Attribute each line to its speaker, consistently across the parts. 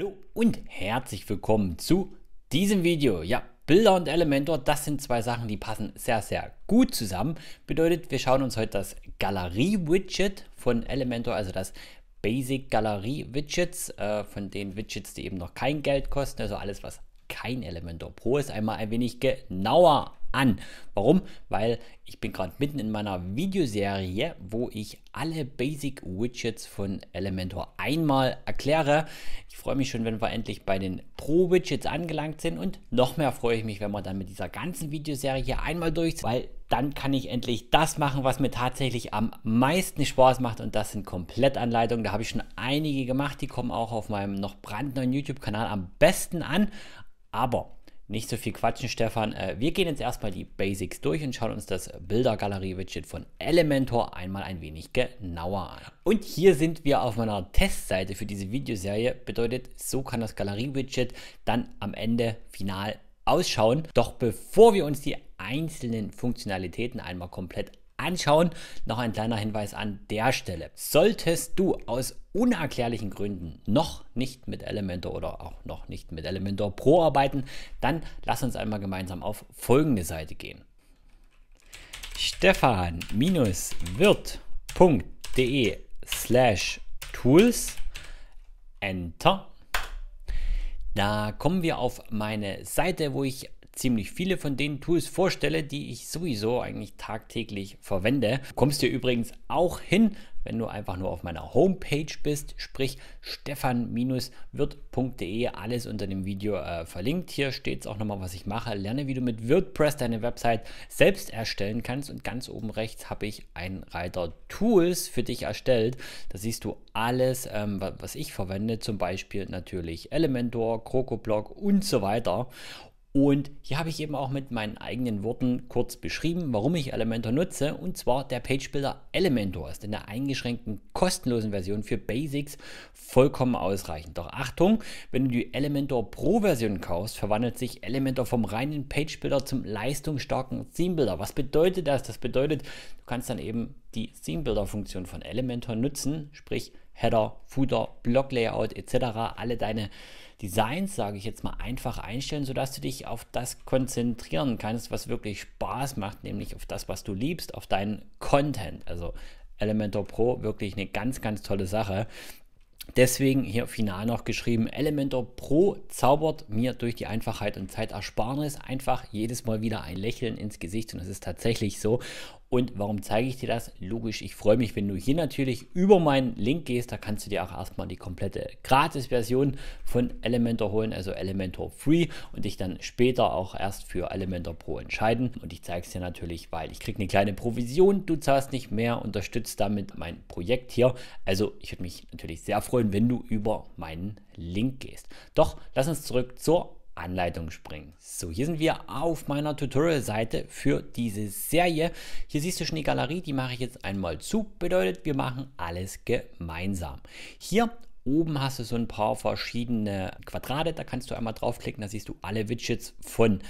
Speaker 1: Hallo und herzlich willkommen zu diesem Video. Ja, Bilder und Elementor, das sind zwei Sachen, die passen sehr, sehr gut zusammen. Bedeutet, wir schauen uns heute das Galerie-Widget von Elementor, also das Basic Galerie Widgets, äh, von den Widgets, die eben noch kein Geld kosten, also alles, was kein Elementor Pro ist, einmal ein wenig genauer an. Warum? Weil ich bin gerade mitten in meiner Videoserie, wo ich alle Basic Widgets von Elementor einmal erkläre. Ich freue mich schon, wenn wir endlich bei den Pro Widgets angelangt sind und noch mehr freue ich mich, wenn wir dann mit dieser ganzen Videoserie einmal durch, weil dann kann ich endlich das machen, was mir tatsächlich am meisten Spaß macht und das sind Komplettanleitungen. Da habe ich schon einige gemacht, die kommen auch auf meinem noch brandneuen YouTube-Kanal am besten an. Aber nicht so viel quatschen, Stefan. Äh, wir gehen jetzt erstmal die Basics durch und schauen uns das Bildergalerie-Widget von Elementor einmal ein wenig genauer an. Und hier sind wir auf meiner Testseite für diese Videoserie. Bedeutet, so kann das Galerie-Widget dann am Ende final ausschauen. Doch bevor wir uns die einzelnen Funktionalitäten einmal komplett anschauen. Noch ein kleiner Hinweis an der Stelle. Solltest du aus unerklärlichen Gründen noch nicht mit Elementor oder auch noch nicht mit Elementor Pro arbeiten, dann lass uns einmal gemeinsam auf folgende Seite gehen. Stefan-wirt.de slash tools Enter. Da kommen wir auf meine Seite, wo ich ziemlich viele von den Tools vorstelle, die ich sowieso eigentlich tagtäglich verwende. Kommst du übrigens auch hin, wenn du einfach nur auf meiner Homepage bist, sprich stefan-wirt.de, alles unter dem Video äh, verlinkt. Hier steht es auch nochmal, was ich mache. Lerne, wie du mit WordPress deine Website selbst erstellen kannst. Und ganz oben rechts habe ich einen Reiter Tools für dich erstellt. Da siehst du alles, ähm, was ich verwende, zum Beispiel natürlich Elementor, CrocoBlock und so weiter. Und hier habe ich eben auch mit meinen eigenen Worten kurz beschrieben, warum ich Elementor nutze. Und zwar der Page Builder Elementor ist in der eingeschränkten kostenlosen Version für Basics vollkommen ausreichend. Doch Achtung, wenn du die Elementor Pro Version kaufst, verwandelt sich Elementor vom reinen Page Builder zum leistungsstarken Theme Builder. Was bedeutet das? Das bedeutet, du kannst dann eben die Theme Builder Funktion von Elementor nutzen, sprich Header, Footer, Block Layout etc. alle deine Designs, sage ich jetzt mal, einfach einstellen, sodass du dich auf das konzentrieren kannst, was wirklich Spaß macht, nämlich auf das, was du liebst, auf deinen Content. Also Elementor Pro wirklich eine ganz, ganz tolle Sache. Deswegen hier final noch geschrieben, Elementor Pro zaubert mir durch die Einfachheit und Zeitersparnis einfach jedes Mal wieder ein Lächeln ins Gesicht und es ist tatsächlich so. Und warum zeige ich dir das? Logisch, ich freue mich, wenn du hier natürlich über meinen Link gehst. Da kannst du dir auch erstmal die komplette Gratis-Version von Elementor holen, also Elementor Free und dich dann später auch erst für Elementor Pro entscheiden. Und ich zeige es dir natürlich, weil ich kriege eine kleine Provision. Du zahlst nicht mehr, unterstützt damit mein Projekt hier. Also ich würde mich natürlich sehr freuen, wenn du über meinen Link gehst. Doch, lass uns zurück zur Anleitung springen. So, hier sind wir auf meiner Tutorial-Seite für diese Serie. Hier siehst du schon die Galerie, die mache ich jetzt einmal zu. Bedeutet, wir machen alles gemeinsam. Hier Oben hast du so ein paar verschiedene Quadrate, da kannst du einmal draufklicken, da siehst du alle Widgets von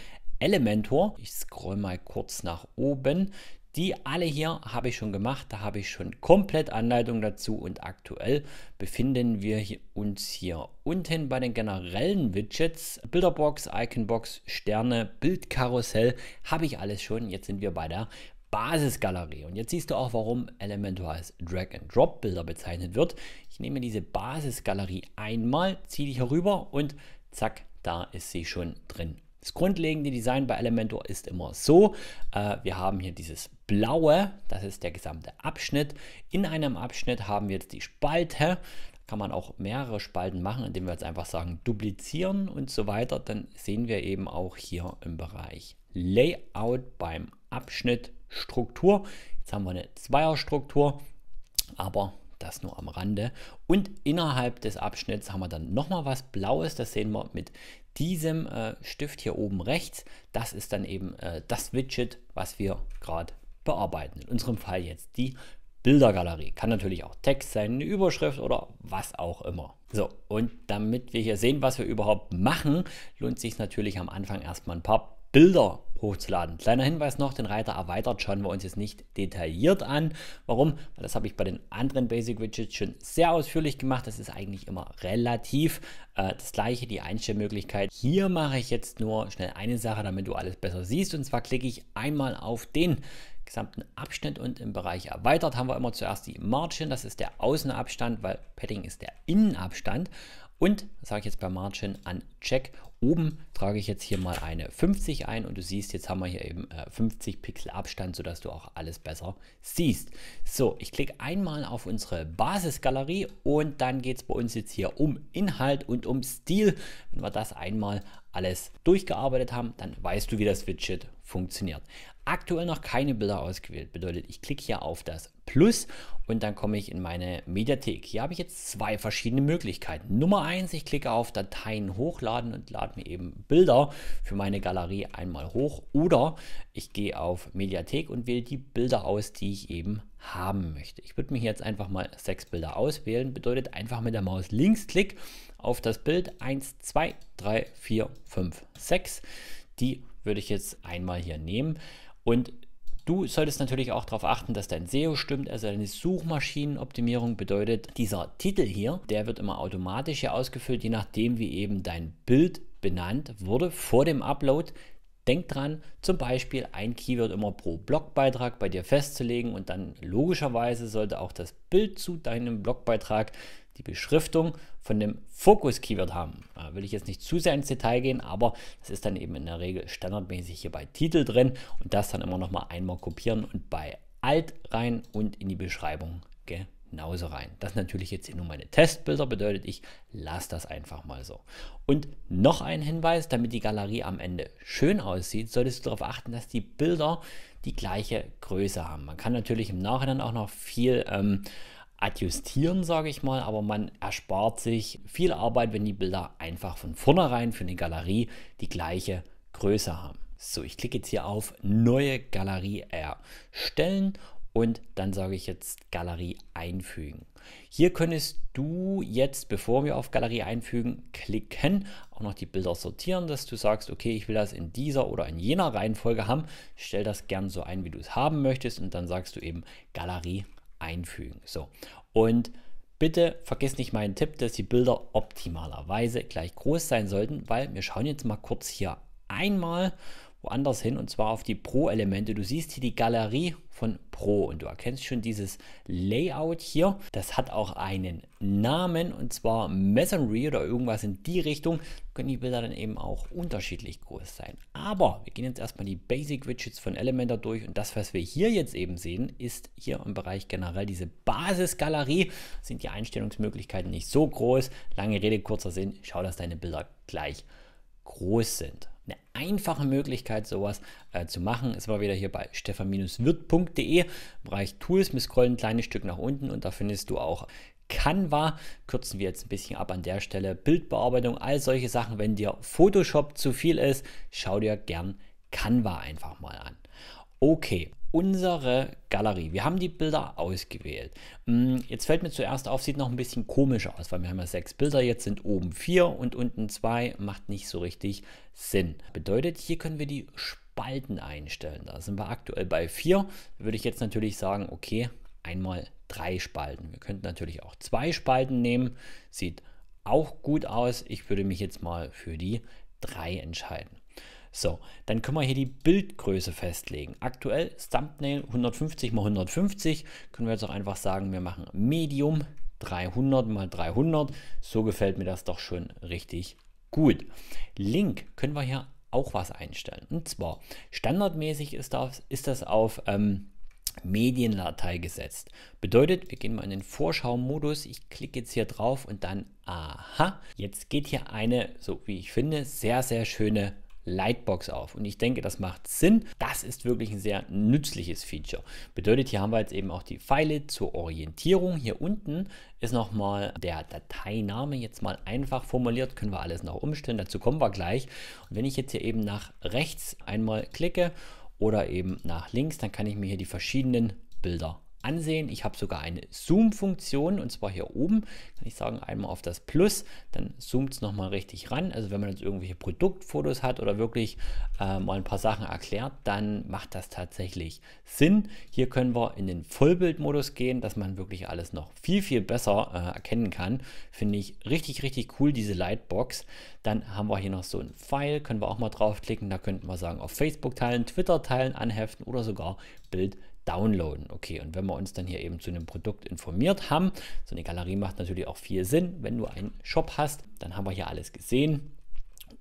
Speaker 1: Elementor. Ich scroll mal kurz nach oben. Die alle hier habe ich schon gemacht, da habe ich schon komplett Anleitung dazu und aktuell befinden wir uns hier unten bei den generellen Widgets, Bilderbox, Iconbox, Sterne, Bildkarussell, habe ich alles schon. Jetzt sind wir bei der Basisgalerie. Und jetzt siehst du auch, warum Elementor als Drag-and-Drop-Bilder bezeichnet wird. Ich nehme diese Basisgalerie einmal, ziehe die hier rüber und zack, da ist sie schon drin. Das grundlegende Design bei Elementor ist immer so. Äh, wir haben hier dieses blaue, das ist der gesamte Abschnitt. In einem Abschnitt haben wir jetzt die Spalte. Da kann man auch mehrere Spalten machen, indem wir jetzt einfach sagen duplizieren und so weiter. Dann sehen wir eben auch hier im Bereich Layout beim Abschnitt Struktur. Jetzt haben wir eine Zweierstruktur, aber das nur am Rande. Und innerhalb des Abschnitts haben wir dann nochmal was Blaues. Das sehen wir mit diesem äh, Stift hier oben rechts. Das ist dann eben äh, das Widget, was wir gerade bearbeiten. In unserem Fall jetzt die Bildergalerie. Kann natürlich auch Text sein, eine Überschrift oder was auch immer. So, und damit wir hier sehen, was wir überhaupt machen, lohnt sich natürlich am Anfang erstmal ein paar Bilder hochzuladen. Kleiner Hinweis noch, den Reiter erweitert schauen wir uns jetzt nicht detailliert an. Warum? Weil das habe ich bei den anderen Basic Widgets schon sehr ausführlich gemacht. Das ist eigentlich immer relativ äh, das gleiche, die Einstellmöglichkeit. Hier mache ich jetzt nur schnell eine Sache, damit du alles besser siehst. Und zwar klicke ich einmal auf den gesamten Abschnitt und im Bereich erweitert haben wir immer zuerst die Margin, das ist der Außenabstand, weil Padding ist der Innenabstand und, sage ich jetzt bei Margin, an Check. Oben trage ich jetzt hier mal eine 50 ein und du siehst, jetzt haben wir hier eben 50 äh, Pixel Abstand, sodass du auch alles besser siehst. So, ich klicke einmal auf unsere Basisgalerie und dann geht es bei uns jetzt hier um Inhalt und um Stil. Wenn wir das einmal alles durchgearbeitet haben, dann weißt du, wie das Widget funktioniert. Aktuell noch keine Bilder ausgewählt, bedeutet, ich klicke hier auf das Plus und dann komme ich in meine Mediathek. Hier habe ich jetzt zwei verschiedene Möglichkeiten. Nummer eins, ich klicke auf Dateien hochladen und lade mir eben Bilder für meine Galerie einmal hoch oder ich gehe auf Mediathek und wähle die Bilder aus, die ich eben haben möchte. Ich würde mir jetzt einfach mal sechs Bilder auswählen. Bedeutet einfach mit der Maus Linksklick auf das Bild 1, 2, 3, 4, 5, 6. Die würde ich jetzt einmal hier nehmen. Und du solltest natürlich auch darauf achten, dass dein SEO stimmt, also deine Suchmaschinenoptimierung bedeutet, dieser Titel hier, der wird immer automatisch hier ausgefüllt, je nachdem wie eben dein Bild benannt wurde vor dem Upload Denk dran, zum Beispiel ein Keyword immer pro Blogbeitrag bei dir festzulegen und dann logischerweise sollte auch das Bild zu deinem Blogbeitrag die Beschriftung von dem Fokus-Keyword haben. Da will ich jetzt nicht zu sehr ins Detail gehen, aber das ist dann eben in der Regel standardmäßig hier bei Titel drin und das dann immer nochmal einmal kopieren und bei Alt rein und in die Beschreibung. Gell? genauso rein. Das natürlich jetzt hier nur meine Testbilder bedeutet, ich lasse das einfach mal so. Und noch ein Hinweis, damit die Galerie am Ende schön aussieht, solltest du darauf achten, dass die Bilder die gleiche Größe haben. Man kann natürlich im Nachhinein auch noch viel ähm, adjustieren, sage ich mal, aber man erspart sich viel Arbeit, wenn die Bilder einfach von vornherein für eine Galerie die gleiche Größe haben. So, ich klicke jetzt hier auf Neue Galerie erstellen und dann sage ich jetzt Galerie einfügen. Hier könntest du jetzt, bevor wir auf Galerie einfügen, klicken, auch noch die Bilder sortieren, dass du sagst, okay, ich will das in dieser oder in jener Reihenfolge haben. Stell das gern so ein, wie du es haben möchtest und dann sagst du eben Galerie einfügen. So. Und Bitte vergiss nicht meinen Tipp, dass die Bilder optimalerweise gleich groß sein sollten, weil wir schauen jetzt mal kurz hier einmal woanders hin und zwar auf die Pro-Elemente. Du siehst hier die Galerie von Pro und du erkennst schon dieses Layout hier. Das hat auch einen Namen und zwar Masonry oder irgendwas in die Richtung. Können die Bilder dann eben auch unterschiedlich groß sein. Aber wir gehen jetzt erstmal die Basic Widgets von Elementor durch und das, was wir hier jetzt eben sehen, ist hier im Bereich generell diese Basisgalerie. Sind die Einstellungsmöglichkeiten nicht so groß? Lange Rede, kurzer Sinn. Schau, dass deine Bilder gleich groß sind eine einfache Möglichkeit, sowas äh, zu machen. Ist aber wieder hier bei stefan-wirt.de im Bereich Tools. Wir scrollen ein kleines Stück nach unten und da findest du auch Canva. Kürzen wir jetzt ein bisschen ab an der Stelle. Bildbearbeitung, all solche Sachen. Wenn dir Photoshop zu viel ist, schau dir gern Canva einfach mal an. Okay, unsere Galerie. Wir haben die Bilder ausgewählt. Mm, jetzt fällt mir zuerst auf, sieht noch ein bisschen komisch aus, weil wir haben ja sechs Bilder, jetzt sind oben vier und unten zwei, macht nicht so richtig Sinn. Bedeutet, hier können wir die Spalten einstellen. Da sind wir aktuell bei vier. Da würde ich jetzt natürlich sagen, okay, einmal drei Spalten. Wir könnten natürlich auch zwei Spalten nehmen, sieht auch gut aus. Ich würde mich jetzt mal für die drei entscheiden. So, dann können wir hier die Bildgröße festlegen. Aktuell ist Thumbnail 150 x 150. Können wir jetzt auch einfach sagen, wir machen Medium 300 x 300. So gefällt mir das doch schon richtig gut. Link können wir hier auch was einstellen. Und zwar standardmäßig ist das, ist das auf ähm, Mediendatei gesetzt. Bedeutet, wir gehen mal in den Vorschau-Modus. Ich klicke jetzt hier drauf und dann, aha, jetzt geht hier eine, so wie ich finde, sehr, sehr schöne Lightbox auf. Und ich denke, das macht Sinn. Das ist wirklich ein sehr nützliches Feature. Bedeutet, hier haben wir jetzt eben auch die Pfeile zur Orientierung. Hier unten ist nochmal der Dateiname jetzt mal einfach formuliert. Können wir alles noch umstellen. Dazu kommen wir gleich. Und wenn ich jetzt hier eben nach rechts einmal klicke oder eben nach links, dann kann ich mir hier die verschiedenen Bilder ansehen. Ich habe sogar eine Zoom-Funktion und zwar hier oben. Kann ich sagen, einmal auf das Plus, dann zoomt es nochmal richtig ran. Also wenn man jetzt irgendwelche Produktfotos hat oder wirklich äh, mal ein paar Sachen erklärt, dann macht das tatsächlich Sinn. Hier können wir in den Vollbildmodus gehen, dass man wirklich alles noch viel, viel besser äh, erkennen kann. Finde ich richtig, richtig cool, diese Lightbox. Dann haben wir hier noch so ein File, können wir auch mal draufklicken. Da könnten wir sagen, auf Facebook teilen, Twitter teilen, anheften oder sogar Bild teilen downloaden. Okay, und wenn wir uns dann hier eben zu einem Produkt informiert haben, so eine Galerie macht natürlich auch viel Sinn, wenn du einen Shop hast, dann haben wir hier alles gesehen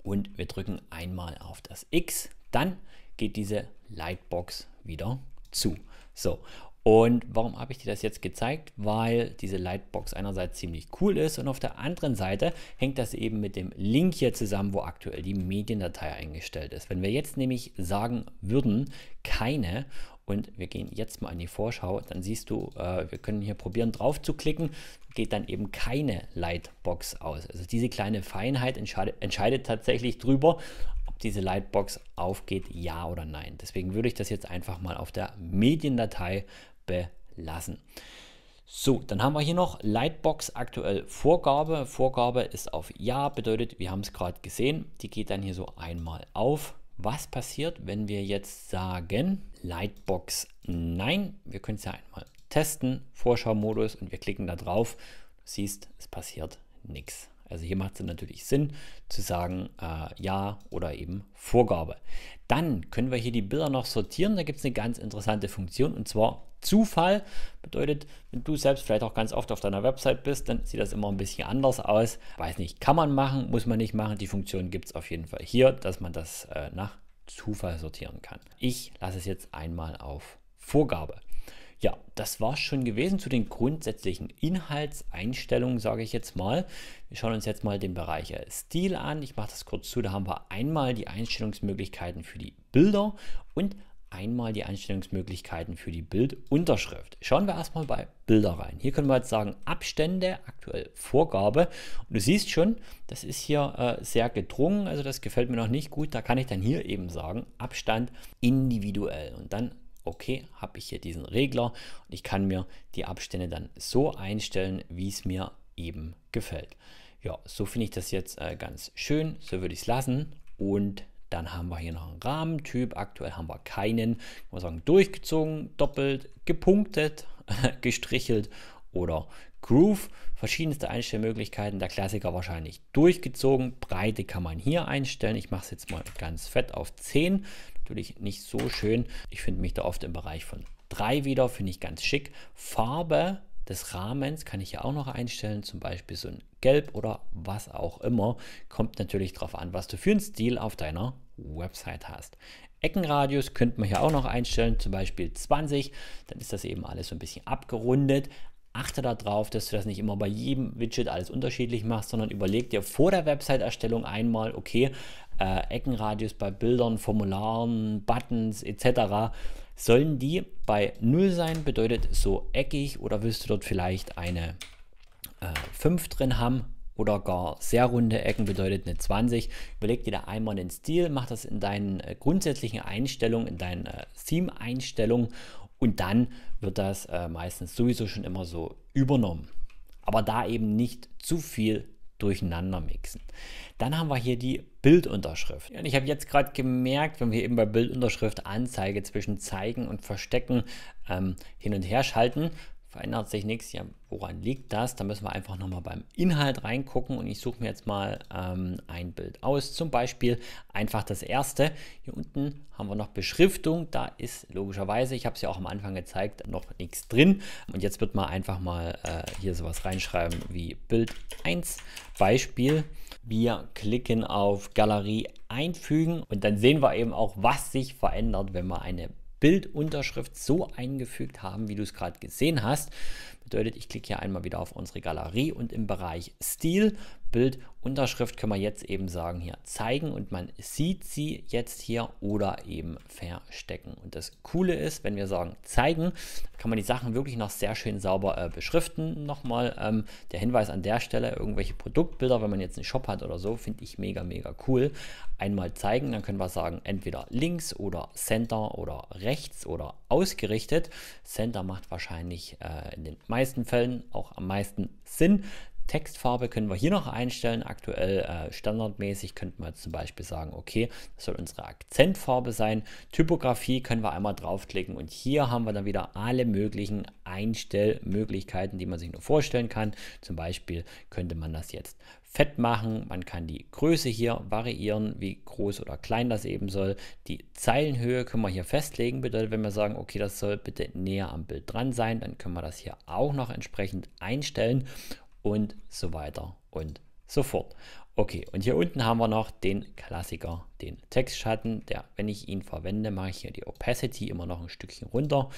Speaker 1: und wir drücken einmal auf das X, dann geht diese Lightbox wieder zu. So, und warum habe ich dir das jetzt gezeigt? Weil diese Lightbox einerseits ziemlich cool ist und auf der anderen Seite hängt das eben mit dem Link hier zusammen, wo aktuell die Mediendatei eingestellt ist. Wenn wir jetzt nämlich sagen würden, keine und wir gehen jetzt mal in die Vorschau. Dann siehst du, äh, wir können hier probieren drauf zu klicken, geht dann eben keine Lightbox aus. Also diese kleine Feinheit entscheidet, entscheidet tatsächlich drüber, ob diese Lightbox aufgeht, ja oder nein. Deswegen würde ich das jetzt einfach mal auf der Mediendatei belassen. So, dann haben wir hier noch Lightbox aktuell Vorgabe. Vorgabe ist auf Ja, bedeutet, wir haben es gerade gesehen. Die geht dann hier so einmal auf was passiert, wenn wir jetzt sagen Lightbox nein. Wir können es ja einmal testen, Vorschau-Modus und wir klicken da drauf. Du siehst, es passiert nichts. Also hier macht es natürlich Sinn zu sagen äh, Ja oder eben Vorgabe. Dann können wir hier die Bilder noch sortieren. Da gibt es eine ganz interessante Funktion und zwar Zufall. Bedeutet, wenn du selbst vielleicht auch ganz oft auf deiner Website bist, dann sieht das immer ein bisschen anders aus. Weiß nicht, kann man machen, muss man nicht machen. Die Funktion gibt es auf jeden Fall hier, dass man das äh, nach Zufall sortieren kann. Ich lasse es jetzt einmal auf Vorgabe. Ja, das war schon gewesen zu den grundsätzlichen Inhaltseinstellungen, sage ich jetzt mal. Wir schauen uns jetzt mal den Bereich äh, Stil an. Ich mache das kurz zu. Da haben wir einmal die Einstellungsmöglichkeiten für die Bilder und einmal die Einstellungsmöglichkeiten für die Bildunterschrift. Schauen wir erstmal bei Bilder rein. Hier können wir jetzt sagen Abstände, aktuell Vorgabe. Und du siehst schon, das ist hier äh, sehr gedrungen, also das gefällt mir noch nicht gut. Da kann ich dann hier eben sagen Abstand individuell und dann okay, habe ich hier diesen Regler und ich kann mir die Abstände dann so einstellen, wie es mir eben gefällt. Ja, so finde ich das jetzt äh, ganz schön, so würde ich es lassen und dann haben wir hier noch einen Rahmentyp, aktuell haben wir keinen, ich muss sagen, durchgezogen, doppelt, gepunktet, gestrichelt oder Groove, verschiedenste Einstellmöglichkeiten, der Klassiker wahrscheinlich durchgezogen, Breite kann man hier einstellen, ich mache es jetzt mal ganz fett auf 10, natürlich nicht so schön. Ich finde mich da oft im Bereich von 3 wieder, finde ich ganz schick. Farbe des Rahmens kann ich ja auch noch einstellen, zum Beispiel so ein Gelb oder was auch immer. Kommt natürlich darauf an, was du für einen Stil auf deiner Website hast. Eckenradius könnte man hier auch noch einstellen, zum Beispiel 20. Dann ist das eben alles so ein bisschen abgerundet. Achte darauf, dass du das nicht immer bei jedem Widget alles unterschiedlich machst, sondern überleg dir vor der Website-Erstellung einmal, okay, äh, Eckenradius bei Bildern, Formularen, Buttons etc. Sollen die bei 0 sein, bedeutet so eckig oder willst du dort vielleicht eine äh, 5 drin haben oder gar sehr runde Ecken bedeutet eine 20. Überleg dir da einmal den Stil, mach das in deinen äh, grundsätzlichen Einstellungen, in deinen äh, Theme-Einstellungen und dann wird das äh, meistens sowieso schon immer so übernommen. Aber da eben nicht zu viel durcheinander mixen. Dann haben wir hier die Bildunterschrift. Und ich habe jetzt gerade gemerkt, wenn wir eben bei Bildunterschrift Anzeige zwischen Zeigen und Verstecken ähm, hin und her schalten, verändert sich nichts. Ja, woran liegt das? Da müssen wir einfach nochmal beim Inhalt reingucken und ich suche mir jetzt mal ähm, ein Bild aus. Zum Beispiel einfach das erste. Hier unten haben wir noch Beschriftung. Da ist logischerweise, ich habe es ja auch am Anfang gezeigt, noch nichts drin. Und jetzt wird man einfach mal äh, hier sowas reinschreiben wie Bild 1 Beispiel. Wir klicken auf Galerie einfügen und dann sehen wir eben auch, was sich verändert, wenn wir eine Bildunterschrift so eingefügt haben, wie du es gerade gesehen hast. Bedeutet, ich klicke hier einmal wieder auf unsere Galerie und im Bereich Stil Bild, Unterschrift können wir jetzt eben sagen hier zeigen und man sieht sie jetzt hier oder eben verstecken. Und das Coole ist, wenn wir sagen zeigen, kann man die Sachen wirklich noch sehr schön sauber äh, beschriften. Nochmal ähm, der Hinweis an der Stelle, irgendwelche Produktbilder, wenn man jetzt einen Shop hat oder so, finde ich mega, mega cool. Einmal zeigen, dann können wir sagen entweder links oder center oder rechts oder ausgerichtet. Center macht wahrscheinlich äh, in den meisten Fällen auch am meisten Sinn. Textfarbe können wir hier noch einstellen. Aktuell äh, standardmäßig könnten wir zum Beispiel sagen, okay, das soll unsere Akzentfarbe sein. Typografie können wir einmal draufklicken und hier haben wir dann wieder alle möglichen Einstellmöglichkeiten, die man sich nur vorstellen kann. Zum Beispiel könnte man das jetzt fett machen. Man kann die Größe hier variieren, wie groß oder klein das eben soll. Die Zeilenhöhe können wir hier festlegen. Bedeutet, wenn wir sagen, okay, das soll bitte näher am Bild dran sein, dann können wir das hier auch noch entsprechend einstellen und so weiter und so fort. Okay, und hier unten haben wir noch den Klassiker, den Textschatten. Der, wenn ich ihn verwende, mache ich hier die Opacity immer noch ein Stückchen runter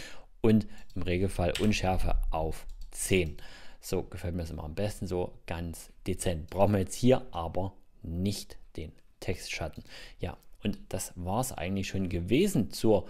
Speaker 1: und im Regelfall Unschärfe auf 10. So gefällt mir das immer am besten, so ganz dezent. Brauchen wir jetzt hier aber nicht den Textschatten. Ja, und das war es eigentlich schon gewesen zur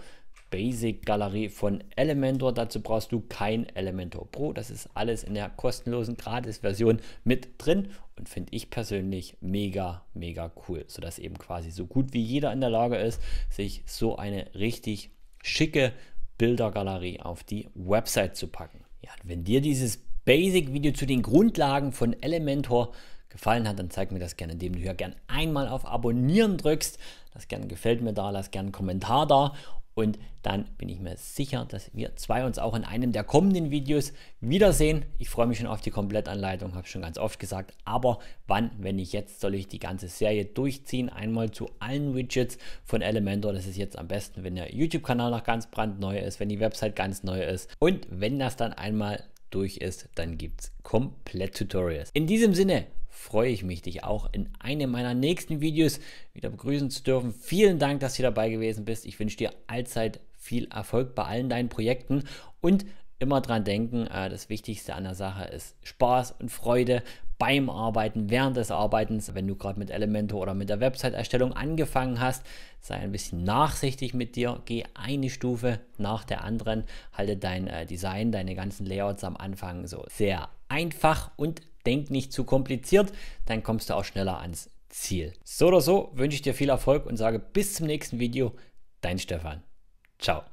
Speaker 1: Basic Galerie von Elementor. Dazu brauchst du kein Elementor Pro. Das ist alles in der kostenlosen Gratis-Version mit drin und finde ich persönlich mega, mega cool, sodass eben quasi so gut wie jeder in der Lage ist, sich so eine richtig schicke Bildergalerie auf die Website zu packen. Ja, wenn dir dieses Basic-Video zu den Grundlagen von Elementor gefallen hat, dann zeig mir das gerne, indem du hier gerne einmal auf Abonnieren drückst. Das gerne gefällt mir da, lass gerne einen Kommentar da. Und dann bin ich mir sicher, dass wir zwei uns auch in einem der kommenden Videos wiedersehen. Ich freue mich schon auf die Komplettanleitung, habe ich schon ganz oft gesagt. Aber wann, wenn nicht jetzt, soll ich die ganze Serie durchziehen? Einmal zu allen Widgets von Elementor. Das ist jetzt am besten, wenn der YouTube-Kanal noch ganz brandneu ist, wenn die Website ganz neu ist. Und wenn das dann einmal durch ist, dann gibt es komplett Tutorials. In diesem Sinne, freue ich mich, dich auch in einem meiner nächsten Videos wieder begrüßen zu dürfen. Vielen Dank, dass du dabei gewesen bist. Ich wünsche dir allzeit viel Erfolg bei allen deinen Projekten und immer dran denken, äh, das Wichtigste an der Sache ist Spaß und Freude beim Arbeiten, während des Arbeitens. Wenn du gerade mit Elementor oder mit der Website-Erstellung angefangen hast, sei ein bisschen nachsichtig mit dir, geh eine Stufe nach der anderen, halte dein äh, Design, deine ganzen Layouts am Anfang so sehr einfach und denk nicht zu kompliziert, dann kommst du auch schneller ans Ziel. So oder so wünsche ich dir viel Erfolg und sage bis zum nächsten Video. Dein Stefan. Ciao.